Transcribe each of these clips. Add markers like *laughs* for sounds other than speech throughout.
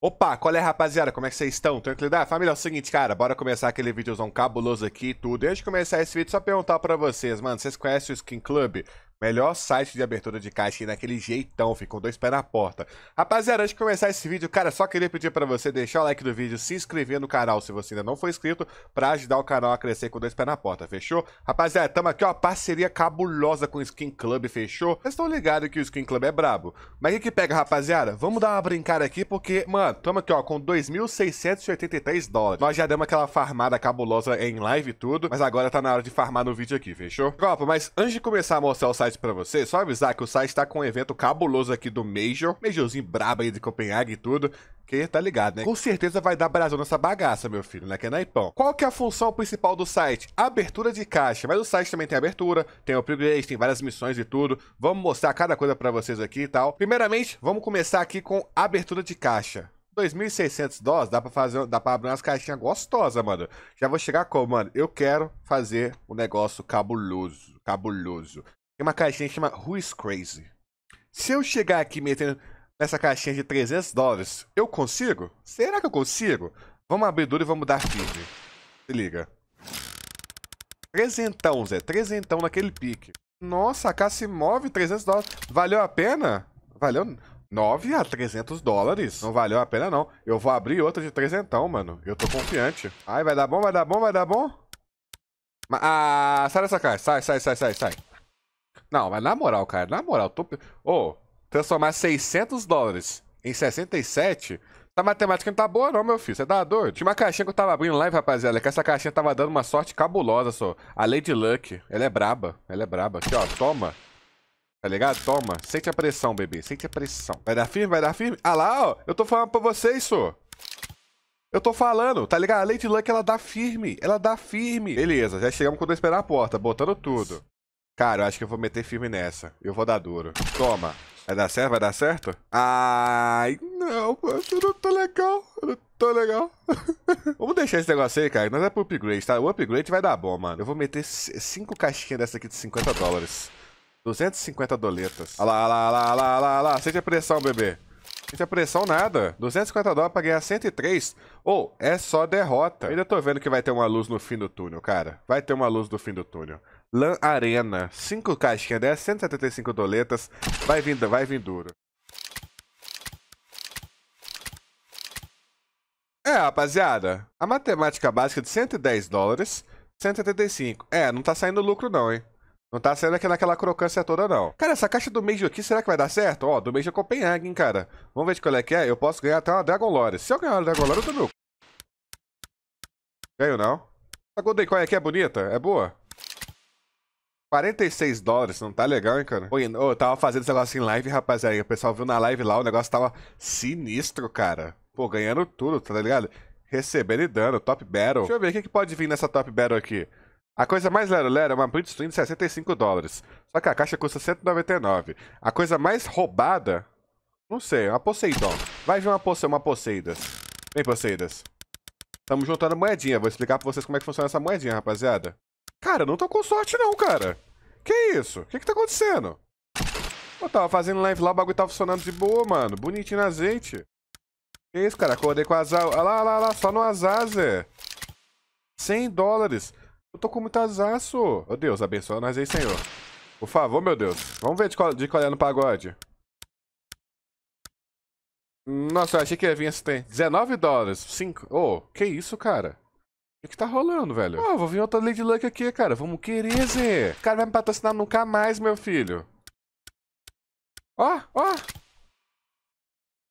Opa, qual é rapaziada? Como é que vocês estão? Tranquilidade? Ah, família, é o seguinte, cara, bora começar aquele vídeozão cabuloso aqui e tudo. E antes de começar esse vídeo, só perguntar pra vocês, mano, vocês conhecem o Skin Club? Melhor site de abertura de caixa naquele jeitão, ficou dois pés na porta. Rapaziada, antes de começar esse vídeo, cara, só queria pedir para você deixar o like do vídeo, se inscrever no canal se você ainda não for inscrito, para ajudar o canal a crescer com dois pés na porta, fechou? Rapaziada, tamo aqui, ó, parceria cabulosa com o Skin Club, fechou? Vocês estão ligados que o Skin Club é brabo. Mas o que, que pega, rapaziada? Vamos dar uma brincada aqui, porque, mano, tamo aqui, ó, com 2.683 dólares. Nós já demos aquela farmada cabulosa em live e tudo, mas agora tá na hora de farmar no vídeo aqui, fechou? Copa, mas antes de começar a mostrar o site novidades para você. Só avisar que o site tá com um evento cabuloso aqui do Major. Majorzinho brabo aí de Copenhague e tudo. Que tá ligado, né? Com certeza vai dar brasão nessa bagaça, meu filho, né? Que é naipão. Qual que é a função principal do site? Abertura de caixa. Mas o site também tem abertura, tem upgrade, tem várias missões e tudo. Vamos mostrar cada coisa para vocês aqui e tal. Primeiramente, vamos começar aqui com abertura de caixa. 2.600 dólares, dá pra fazer, dá pra abrir umas caixinhas gostosas, mano. Já vou chegar como, mano? Eu quero fazer um negócio cabuloso, cabuloso. Tem uma caixinha que chama Who's Crazy. Se eu chegar aqui metendo nessa caixinha de 300 dólares, eu consigo? Será que eu consigo? Vamos abrir duro e vamos dar feed. Se liga. Trezentão, Zé. Trezentão naquele pique. Nossa, a casa se move 300 dólares. Valeu a pena? Valeu... 9 a 300 dólares. Não valeu a pena, não. Eu vou abrir outra de trezentão, mano. Eu tô confiante. Ai, vai dar bom, vai dar bom, vai dar bom. Ah, sai dessa caixa. Sai, sai, sai, sai, sai. Não, mas na moral, cara, na moral, tô. Ô, oh, transformar 600 dólares em 67. A matemática não tá boa, não, meu filho. Você tá doido? Tinha uma caixinha que eu tava abrindo live, rapaziada. Que essa caixinha tava dando uma sorte cabulosa só. A Lady Luck. Ela é braba. Ela é braba. Aqui, ó. Toma. Tá ligado? Toma. Sente a pressão, bebê. Sente a pressão. Vai dar firme, vai dar firme. Ah lá, ó. Eu tô falando pra vocês, só. Eu tô falando, tá ligado? A Lady Luck, ela dá firme. Ela dá firme. Beleza, já chegamos quando eu esperar a porta, botando tudo. Cara, eu acho que eu vou meter firme nessa. Eu vou dar duro. Toma. Vai dar certo? Vai dar certo? Ai, não, mano. Eu não tô tá legal. Eu não tô tá legal. *laughs* Vamos deixar esse negócio aí, cara. Nós é pro upgrade, tá? O upgrade vai dar bom, mano. Eu vou meter cinco caixinhas dessa aqui de 50 dólares. 250 doletas. Olha lá, olha lá, olha lá, olha lá, olha lá. Sente a pressão, bebê. Não tinha pressão nada. 250 dólares pra ganhar 103. Ou, oh, é só derrota. ainda tô vendo que vai ter uma luz no fim do túnel, cara. Vai ter uma luz no fim do túnel. LAN Arena. 5 caixinhas 10, 175 doletas. Vai vir, vai vir duro. É, rapaziada, a matemática básica de 110 dólares, 175. É, não tá saindo lucro não, hein? Não tá sendo aqui naquela crocância toda, não. Cara, essa caixa do Mage aqui, será que vai dar certo? Ó, do Mage é Copenhague, hein, cara. Vamos ver de qual é que é. Eu posso ganhar até uma Dragon Lore. Se eu ganhar uma Dragon Lore, eu dou meu... Ganho, não. A tá, Golden Coin aqui é bonita? É boa? 46 dólares, não tá legal, hein, cara? Oi, eu tava fazendo esse negócio em live, rapaziada. O pessoal viu na live lá, o negócio tava sinistro, cara. Pô, ganhando tudo, tá ligado? Recebendo e dando, top battle. Deixa eu ver, o que, que pode vir nessa top battle aqui? A coisa mais lero-lero é uma Blitzstream de 65 dólares. Só que a caixa custa 199. A coisa mais roubada... Não sei, é uma Poseidon. Vai ver uma, Pose uma Poseidas. Vem, Poseidas. Tamo juntando moedinha. Vou explicar pra vocês como é que funciona essa moedinha, rapaziada. Cara, não tô com sorte não, cara. Que isso? O que que tá acontecendo? Eu tava fazendo live lá, o bagulho tava funcionando de boa, mano. Bonitinho no azeite. Que isso, cara? Acordei com azar. Olha lá, olha lá, olha lá. Só no azar, Zé. 100 dólares. Eu tô com muito azaço. Meu Deus, abençoa nós aí, Senhor. Por favor, meu Deus. Vamos ver de, qual de colher é no pagode. Nossa, eu achei que ia vir esse tempo. 19 dólares. 5. Ô, oh, que isso, cara? O que tá rolando, velho? Ó, oh, vou vir outra Lady Luck aqui, cara. Vamos querer, Zé. O cara vai me patrocinar nunca mais, meu filho. Ó, oh, ó. Oh.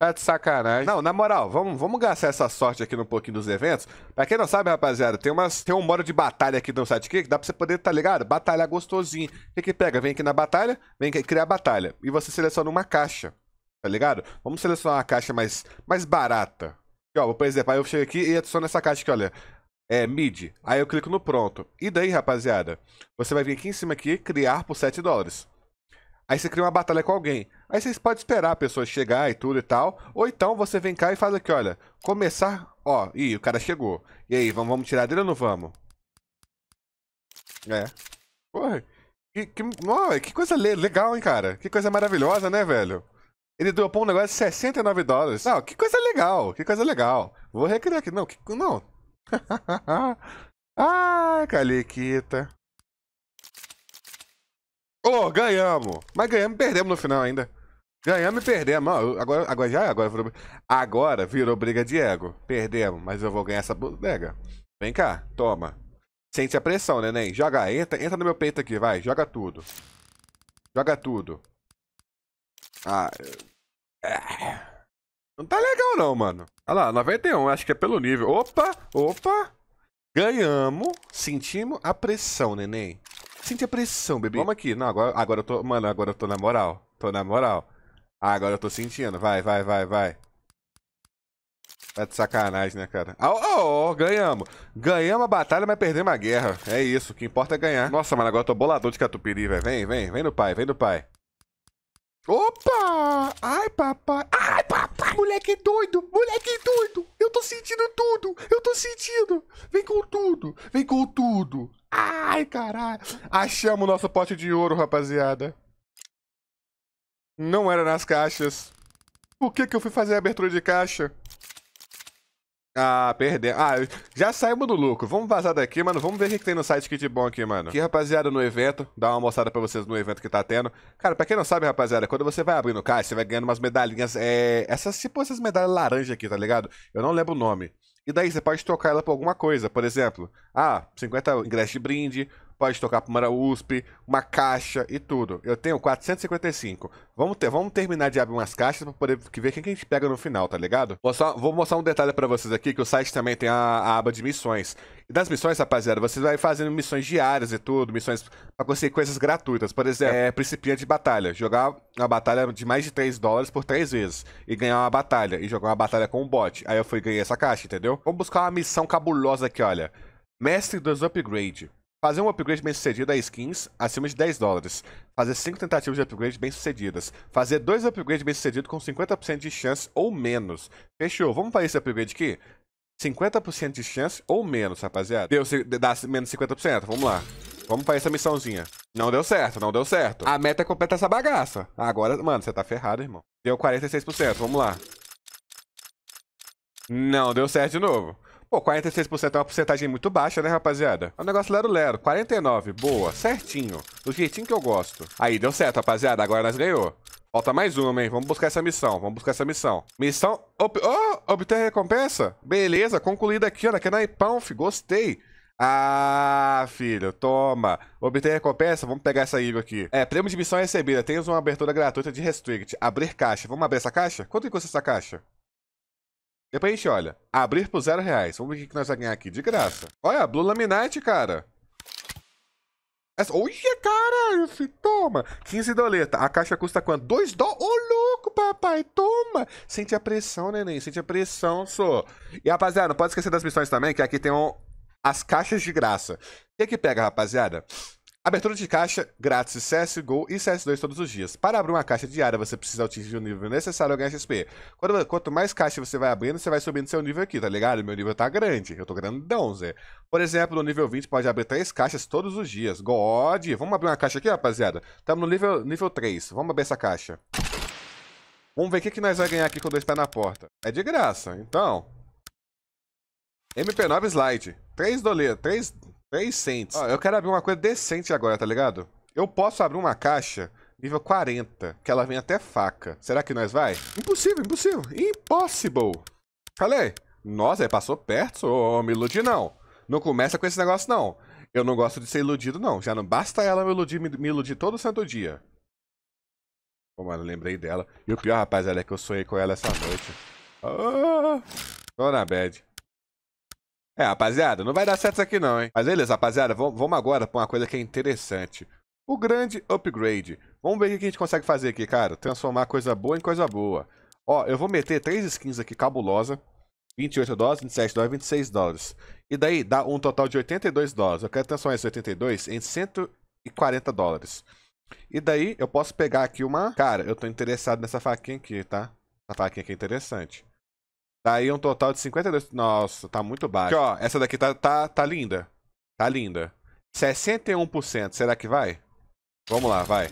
Tá de sacanagem. Não, na moral, vamos, vamos gastar essa sorte aqui no pouquinho dos eventos. Pra quem não sabe, rapaziada, tem, umas, tem um modo de batalha aqui no site que dá pra você poder, tá ligado? Batalhar gostosinho. O que que pega? Vem aqui na batalha, vem criar batalha. E você seleciona uma caixa, tá ligado? Vamos selecionar uma caixa mais, mais barata. Aqui, ó, por exemplo, aí eu chego aqui e adiciono essa caixa aqui, olha. É, mid. Aí eu clico no pronto. E daí, rapaziada, você vai vir aqui em cima aqui, criar por 7 dólares. Aí você cria uma batalha com alguém. Aí vocês podem esperar a pessoa chegar e tudo e tal. Ou então você vem cá e faz aqui, olha. Começar. Ó, e o cara chegou. E aí, vamos, vamos tirar dele ou não vamos? É. Porra. Que, que, oh, que coisa legal, hein, cara? Que coisa maravilhosa, né, velho? Ele dropou um negócio de 69 dólares. Não, que coisa legal, que coisa legal. Vou recriar aqui. Não, que, não. *laughs* ah, Caliquita. Pô, ganhamos. Mas ganhamos e perdemos no final ainda. Ganhamos e perdemos. agora, agora já é, agora virou, agora virou briga de ego. Perdemos, mas eu vou ganhar essa bodega. Vem cá, toma. Sente a pressão, neném. Joga, entra, entra no meu peito aqui, vai. Joga tudo. Joga tudo. Ah. É. Não tá legal não, mano. Olha lá, 91, acho que é pelo nível. Opa, opa. Ganhamos, sentimos a pressão, neném. Sente a pressão, bebê. Vamos aqui. Não, agora, agora eu tô. Mano, agora eu tô na moral. Tô na moral. Ah, agora eu tô sentindo. Vai, vai, vai, vai. Tá de sacanagem, né, cara? Ó, oh, oh, ganhamos. Ganhamos a batalha, mas perdemos a guerra. É isso, o que importa é ganhar. Nossa, mano, agora eu tô bolador de catupiry, velho. Vem, vem, vem no pai, vem no pai. Opa! Ai, papai! Ai, papai! Moleque doido! Moleque doido! Eu tô sentindo tudo! Eu tô sentindo! Vem com tudo! Vem com tudo! Ai, caralho. Achamos o nosso pote de ouro, rapaziada. Não era nas caixas. Por que que eu fui fazer a abertura de caixa? Ah, perdemos. Ah, já saímos do lucro. Vamos vazar daqui, mano. Vamos ver o que, tem no site Kit Bom aqui, mano. Aqui, rapaziada, no evento. Dá uma mostrada pra vocês no evento que tá tendo. Cara, pra quem não sabe, rapaziada, quando você vai abrindo caixa, você vai ganhando umas medalhinhas. É... Essas, tipo essas medalhas laranja aqui, tá ligado? Eu não lembro o nome. E daí você pode trocar ela por alguma coisa. Por exemplo, ah, 50 ingressos de brinde, pode tocar para USP, uma caixa e tudo. Eu tenho 455. Vamos, ter, vamos terminar de abrir umas caixas para poder ver quem que a gente pega no final, tá ligado? Vou, só, vou mostrar um detalhe para vocês aqui, que o site também tem a, a, aba de missões. E das missões, rapaziada, vocês vai fazendo missões diárias e tudo, missões para conseguir coisas gratuitas. Por exemplo, é, é de batalha. Jogar uma batalha de mais de 3 dólares por 3 vezes. E ganhar uma batalha. E jogar uma batalha com um bot. Aí eu fui ganhar essa caixa, entendeu? Vamos buscar uma missão cabulosa aqui, olha. Mestre dos Upgrade. Fazer um upgrade bem sucedido a é skins acima de 10 dólares. Fazer 5 tentativas de upgrade bem sucedidas. Fazer 2 upgrades bem sucedidos com 50% de chance ou menos. Fechou. Vamos para esse upgrade aqui? 50% de chance ou menos, rapaziada. Deu dá menos 50%? Vamos lá. Vamos para essa missãozinha. Não deu certo, não deu certo. A meta é completar essa bagaça. Agora, mano, você tá ferrado, irmão. Deu 46%, vamos lá. Não deu certo de novo. Pô, 46% é uma porcentagem muito baixa, né, rapaziada? É um negócio lero-lero. 49, boa, certinho. Do jeitinho que eu gosto. Aí, deu certo, rapaziada. Agora nós ganhou. Falta mais uma, hein? Vamos buscar essa missão. Vamos buscar essa missão. Missão... Ob... Oh, obter recompensa? Beleza, concluída aqui, olha. Que fi. gostei. Ah, filho, toma. Obter recompensa, vamos pegar essa ilha aqui. É, prêmio de missão é recebida. Temos uma abertura gratuita de restrict. Abrir caixa. Vamos abrir essa caixa? Quanto custa essa caixa? Depois a gente olha. Abrir por zero reais. Vamos ver o que nós vamos ganhar aqui de graça. Olha, Blue Laminate, cara. Olha, cara, esse... toma. 15 doleta. A caixa custa quanto? 2 dó. Ô, louco, papai, toma. Sente a pressão, neném. Sente a pressão, só. E, rapaziada, não pode esquecer das missões também, que aqui tem um... as caixas de graça. O que que pega, rapaziada? Abertura de caixa grátis CSGO e CS2 todos os dias. Para abrir uma caixa diária, você precisa atingir o nível necessário para ganhar XP. Quando, quanto mais caixa você vai abrindo, você vai subindo seu nível aqui, tá ligado? Meu nível tá grande, eu tô grandão, Zé. Por exemplo, no nível 20 pode abrir três caixas todos os dias. God! Vamos abrir uma caixa aqui, rapaziada? Estamos no nível, nível 3. Vamos abrir essa caixa. Vamos ver o que, que nós vamos ganhar aqui com dois pés na porta. É de graça, então. MP9 slide. Três doletas, três Três cents. Ó, eu quero abrir uma coisa decente agora, tá ligado? Eu posso abrir uma caixa nível 40, que ela vem até faca. Será que nós vai? Impossível, impossível. Impossible. Falei. Nossa, aí passou perto, ô, oh, me ilude não. Não começa com esse negócio não. Eu não gosto de ser iludido não. Já não basta ela me iludir, me, me iludir todo santo dia. Pô, mano, lembrei dela. E o pior, rapaz, é que eu sonhei com ela essa noite. Ah, tô na bad. É, rapaziada, não vai dar certo isso aqui não, hein? Mas beleza, rapaziada, vamos agora pra uma coisa que é interessante. O grande upgrade. Vamos ver o que a gente consegue fazer aqui, cara. Transformar coisa boa em coisa boa. Ó, eu vou meter três skins aqui cabulosa. 28 dólares, 27 dólares, 26 dólares. E daí dá um total de 82 dólares. Eu quero transformar esses 82 em 140 dólares. E daí eu posso pegar aqui uma... Cara, eu tô interessado nessa faquinha aqui, tá? Essa faquinha aqui é interessante. Daí um total de 52. Nossa, tá muito baixo. Aqui, ó, essa daqui tá, tá, tá linda. Tá linda. 61%, será que vai? Vamos lá, vai.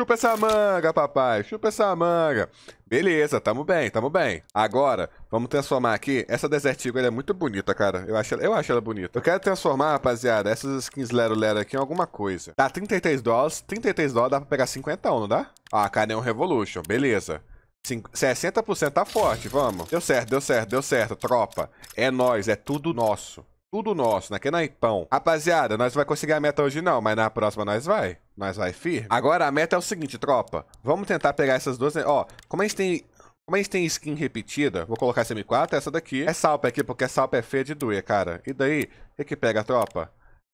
Chupa essa manga, papai. Chupa essa manga. Beleza, tamo bem, tamo bem. Agora, vamos transformar aqui. Essa Desert Eagle é muito bonita, cara. Eu acho, ela, eu acho ela bonita. Eu quero transformar, rapaziada, essas skins Lero Lero aqui em alguma coisa. Tá, 33 dólares. 33 dólares dá pra pegar 50, não dá? Ah, Caneon é Revolution. Beleza. 60% tá forte, vamos. Deu certo, deu certo, deu certo, tropa. É nós, é tudo nosso. Tudo nosso, naquele né? naipão. Rapaziada, nós vai conseguir a meta hoje não, mas na próxima nós vai. Nós vai firme. Agora a meta é o seguinte, tropa. Vamos tentar pegar essas duas... Né? Ó, como a gente tem como a gente tem skin repetida, vou colocar essa M4, essa daqui. É salpa aqui, porque salpa é feia de doer, cara. E daí, o que, que pega, tropa?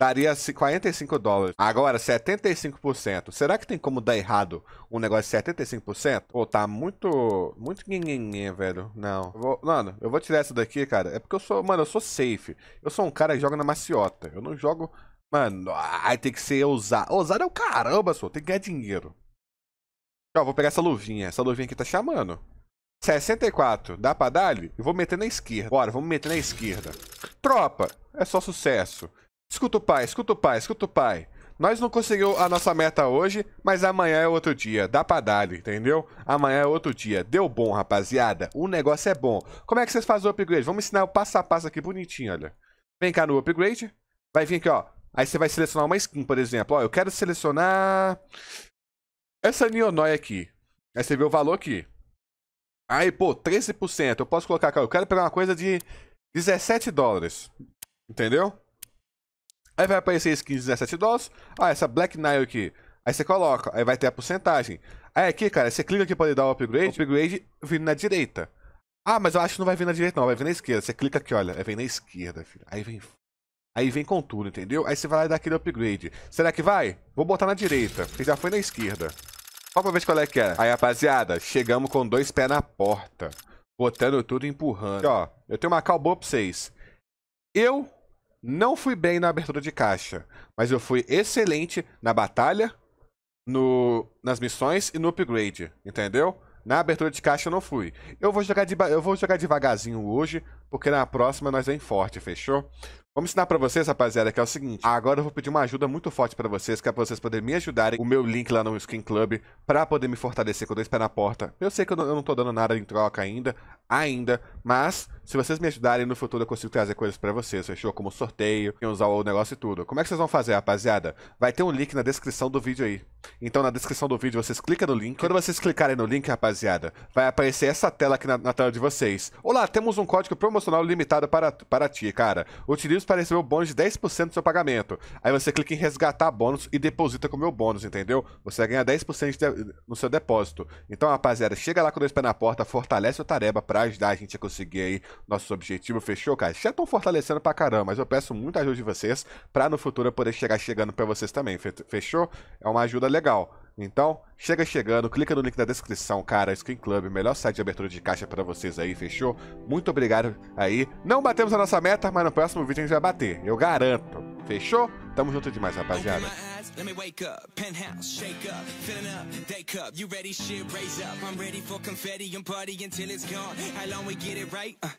daria 45 dólares. Agora, 75%. Será que tem como dar errado um negócio de 75%? Pô, tá muito... Muito nhenhenhen, velho. Não. vou... mano, eu vou tirar essa daqui, cara. É porque eu sou... Mano, eu sou safe. Eu sou um cara que joga na maciota. Eu não jogo... Mano, ai, tem que ser ousado. Ousado é o caramba, só. Tem que ganhar dinheiro. Ó, vou pegar essa luvinha. Essa luvinha aqui tá chamando. 64. Dá pra dar ali? Eu vou meter na esquerda. Bora, vamos meter na esquerda. Tropa, é só sucesso. Escuta o pai, escuta o pai, escuta o pai. Nós não conseguimos a nossa meta hoje, mas amanhã é outro dia. Dá pra dar, entendeu? Amanhã é outro dia. Deu bom, rapaziada. O negócio é bom. Como é que vocês fazem o upgrade? Vamos ensinar o passo a passo aqui bonitinho, olha. Vem cá no upgrade. Vai vir aqui, ó. Aí você vai selecionar uma skin, por exemplo. Ó, eu quero selecionar... Essa Nionoi aqui. Aí você vê o valor aqui. Aí, pô, 13%. Eu posso colocar aqui, ó. Eu quero pegar uma coisa de 17 dólares. Entendeu? Aí vai aparecer skins 17 dólares. Ah, essa Black Nile aqui. Aí você coloca, aí vai ter a porcentagem. Aí aqui, cara, você clica aqui para ele dar o upgrade. O upgrade vindo na direita. Ah, mas eu acho que não vai vir na direita, não. Vai vir na esquerda. Você clica aqui, olha. Aí é, vem na esquerda, filho. Aí vem. Aí vem com tudo, entendeu? Aí você vai lá e dá aquele upgrade. Será que vai? Vou botar na direita, porque já foi na esquerda. Só pra ver qual é que é. Aí, rapaziada, chegamos com dois pés na porta. Botando tudo e empurrando. Aqui, ó, eu tenho uma cal boa pra vocês. Eu não fui bem na abertura de caixa, mas eu fui excelente na batalha, no, nas missões e no upgrade, entendeu? Na abertura de caixa eu não fui. Eu vou jogar, de, eu vou jogar devagarzinho hoje, porque na próxima nós vem forte, fechou? Vamos ensinar para vocês, rapaziada, que é o seguinte. Agora eu vou pedir uma ajuda muito forte para vocês, que é pra vocês poderem me ajudarem. O meu link lá no Skin Club, pra poder me fortalecer quando dois estiver na porta. Eu sei que eu não, eu não tô dando nada em troca ainda, ainda, mas se vocês me ajudarem no futuro eu consigo trazer coisas para vocês, fechou? Como sorteio, usar o negócio e tudo. Como é que vocês vão fazer, rapaziada? Vai ter um link na descrição do vídeo aí. Então na descrição do vídeo vocês clicam no link. Quando vocês clicarem no link, rapaziada, vai aparecer essa tela aqui na, na tela de vocês. Olá, temos um código promocional limitado para, para ti, cara. Utilize desafios para receber o bônus de 10% do seu pagamento. Aí você clica em resgatar bônus e deposita com o meu bônus, entendeu? Você ganha 10% de, no seu depósito. Então, rapaziada, chega lá com dois pés na porta, fortalece a tarefa para ajudar a gente a conseguir aí nosso objetivo, fechou, cara? Já estão fortalecendo pra caramba, mas eu peço muita ajuda de vocês para no futuro eu poder chegar chegando para vocês também, fechou? É uma ajuda legal. Então, chega chegando, clica no link da descrição, cara, Skin Club, melhor site de abertura de caixa para vocês aí, fechou? Muito obrigado aí. Não batemos a nossa meta, mas no próximo vídeo a gente vai bater, eu garanto. Fechou? Tamo junto demais, rapaziada. Let me wake up, penthouse, shake up, filling up, day cup. You ready? Shit, raise up. I'm ready for confetti and party until it's gone. How long we get it right? Uh.